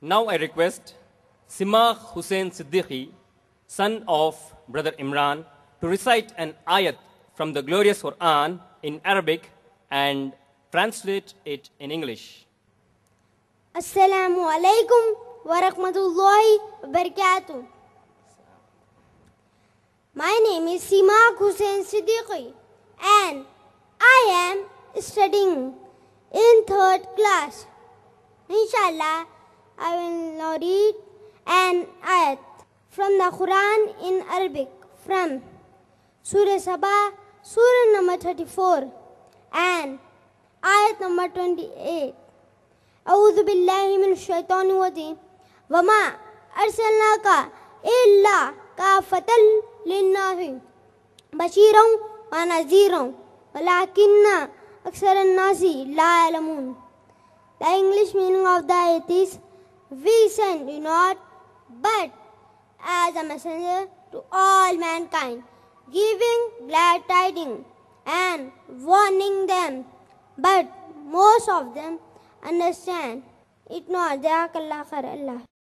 Now I request Sima Hussein Siddiqui, son of Brother Imran, to recite an ayat from the glorious Quran in Arabic and translate it in English. Assalamu alaikum wa rahmatullahi wa barakatuh. My name is Sima Hussein Siddiqui and I am studying in third class. Inshallah, I will now read an ayat from the Quran in Arabic from Surah Sabah, Surah number 34 and ayat number 28. أعوذ بالله من الشيطان الرجيم وما أرسلناك إلا كافة للناس بشيرا ونذيرا ولكن أكثر الناس لا يعلمون The English meaning of the ayat is we send you not, but as a messenger to all mankind, giving glad tidings and warning them. But most of them understand it not. Jazakallah khair Allah.